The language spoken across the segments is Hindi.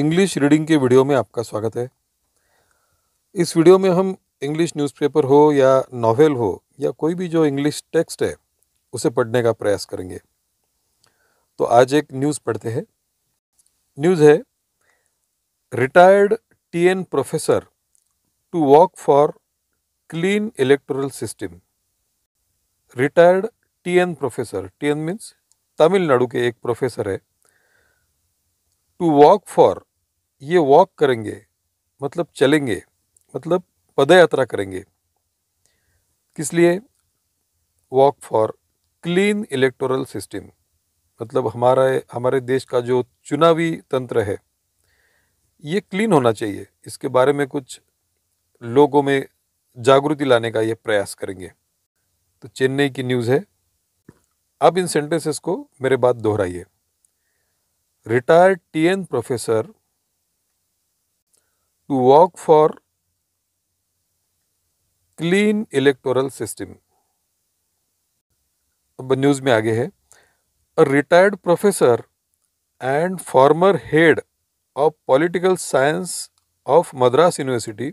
इंग्लिश रीडिंग के वीडियो में आपका स्वागत है इस वीडियो में हम इंग्लिश न्यूज़पेपर हो या नॉवेल हो या कोई भी जो इंग्लिश टेक्स्ट है उसे पढ़ने का प्रयास करेंगे तो आज एक न्यूज़ पढ़ते हैं न्यूज़ है retired TN professor to walk for clean electoral system retired TN professor TN means Tamil Nadu के एक प्रोफेसर है टू वॉक फॉर ये वॉक करेंगे मतलब चलेंगे मतलब पद यात्रा करेंगे किस लिए walk for clean electoral system मतलब हमारा हमारे देश का जो चुनावी तंत्र है ये क्लीन होना चाहिए इसके बारे में कुछ लोगों में जागृति लाने का ये प्रयास करेंगे तो चेन्नई की न्यूज़ है अब इन सेंटेंसेस को मेरे बाद दोहराइए retired TN professor to work for clean electoral system अब न्यूज़ में आगे है a retired professor and former head of political science of Madras university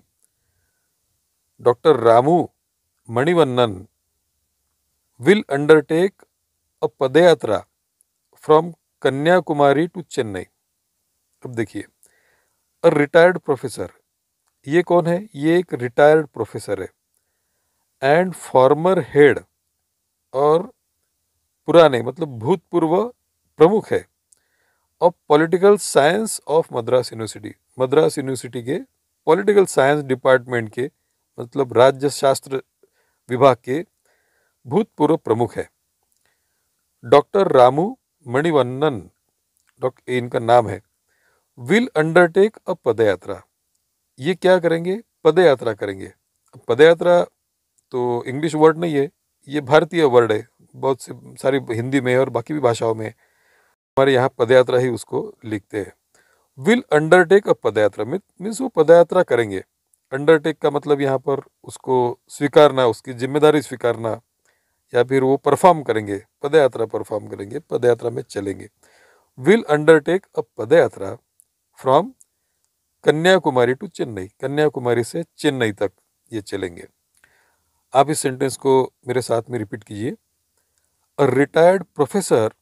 doctor Ramu Manivannan will undertake a padayatra from Kanyakumari to Chennai अब देखिए अ रिटायर्ड प्रोफेसर ये कौन है ये एक रिटायर्ड प्रोफेसर है एंड फॉर्मर हेड और पुराने मतलब भूतपूर्व प्रमुख है of political science of Madras university Madras university के पॉलिटिकल साइंस डिपार्टमेंट के मतलब राज्य शास्त्र विभाग के भूतपूर्व प्रमुख है डॉक्टर रामू मणिवन्नन डॉक्टर इनका नाम है विल अंडरटेक अ पदयात्रा ये क्या करेंगे पदयात्रा करेंगे पदयात्रा तो इंग्लिश वर्ड नहीं है ये भारतीय वर्ड है बहुत से सारी हिंदी में और बाकी भी भाषाओं में हमारे यहाँ पदयात्रा ही उसको लिखते हैं will undertake a padayatra means वो पदयात्रा करेंगे अंडरटेक का मतलब यहाँ पर उसको स्वीकारना उसकी जिम्मेदारी स्वीकारना या फिर वो परफॉर्म करेंगे पदयात्रा परफॉर्म करेंगे पदयात्रा में चलेंगे will undertake a padayatra from Kanyakumari to Chennai Kanyakumari से चेन्नई तक ये चलेंगे आप इस सेंटेंस को मेरे साथ में रिपीट कीजिए a retired professor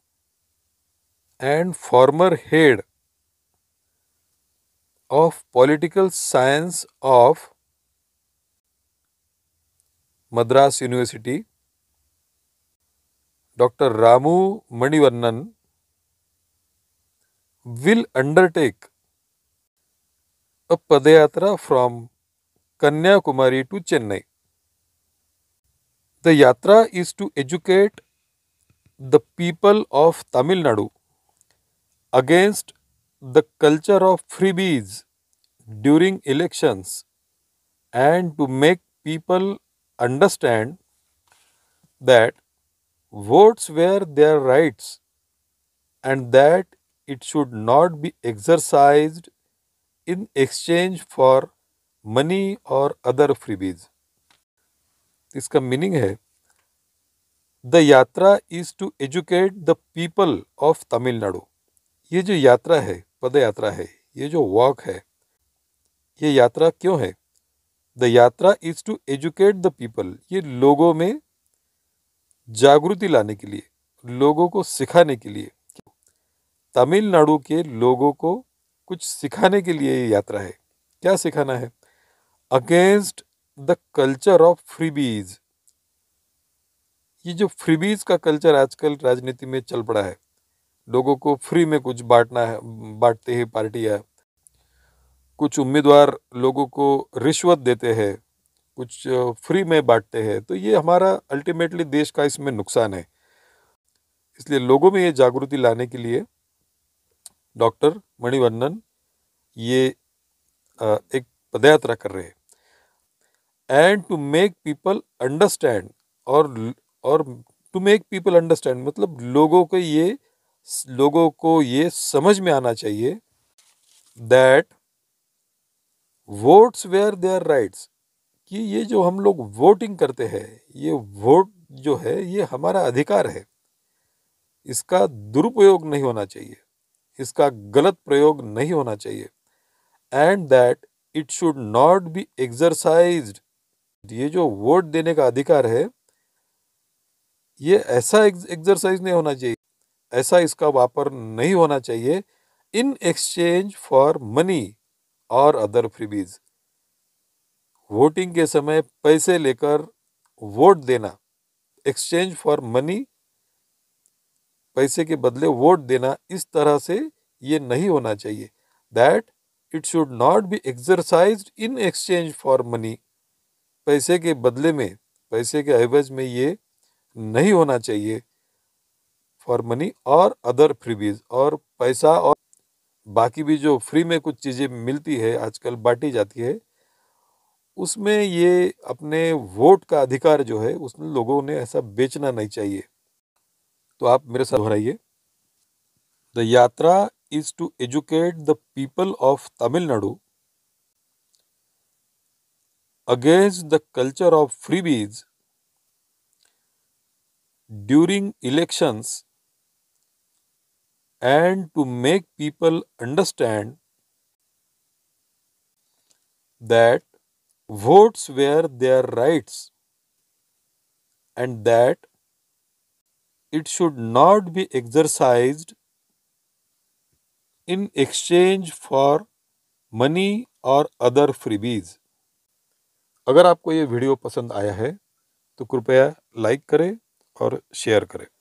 and former head of political science of Madras university doctor Ramu Manivarnan will undertake a Padayatra from Kanyakumari to Chennai. The Yatra is to educate the people of Tamil Nadu against the culture of freebies during elections and to make people understand that votes were their rights and that it should not be exercised in exchange for money और अदर फ्रीबीज इसका मीनिंग है the yatra is to educate the people of Tamil Nadu ये जो यात्रा है पद यात्रा है ये जो वॉक है ये यात्रा क्यों है the yatra is to educate the people ये लोगों में जागृति लाने के लिए लोगों को सिखाने के लिए तमिलनाडु के लोगों को कुछ सिखाने के लिए ये यात्रा है क्या सिखाना है against the culture of freebies ये जो फ्रीबीज का कल्चर आजकल राजनीति में चल पड़ा है लोगों को फ्री में कुछ बांटना है बांटते हैं पार्टियाँ कुछ उम्मीदवार लोगों को रिश्वत देते हैं कुछ फ्री में बांटते हैं तो ये हमारा अल्टीमेटली देश का इसमें नुकसान है इसलिए लोगों में ये जागृति लाने के लिए डॉक्टर मणिवन्नन ये एक पदयात्रा कर रहे हैं and to make people understand और और टू मेक पीपल अंडरस्टैंड मतलब लोगों को ये लोगों को ये समझ में आना चाहिए that votes were their rights कि ये जो हम लोग वोटिंग करते हैं ये वोट जो है ये हमारा अधिकार है इसका दुरुपयोग नहीं होना चाहिए इसका गलत प्रयोग नहीं होना चाहिए and that it should not be exercise ये जो वोट देने का अधिकार है ये ऐसा एक्सरसाइज नहीं होना चाहिए ऐसा इसका वापर नहीं होना चाहिए इन एक्सचेंज फॉर मनी और अदर फ्रीबीज वोटिंग के समय पैसे लेकर वोट देना एक्सचेंज फॉर मनी पैसे के बदले वोट देना इस तरह से ये नहीं होना चाहिए that it should not be exercise in exchange for money पैसे के बदले में पैसे के एवज में ये नहीं होना चाहिए फॉर मनी और अदर फ्रीबीज और पैसा और बाकी भी जो फ्री में कुछ चीज़ें मिलती है आजकल बांटी जाती है उसमें ये अपने वोट का अधिकार जो है उसमें लोगों ने ऐसा बेचना नहीं चाहिए तो आप मेरे साथ दोहराइए the yatra is to educate the people of Tamil Nadu against the culture of freebies during elections and to make people understand that votes were their rights and that it should not be exercised in exchange for money और अदर फ्रीबीज अगर आपको ये वीडियो पसंद आया है तो कृपया लाइक करें और शेयर करें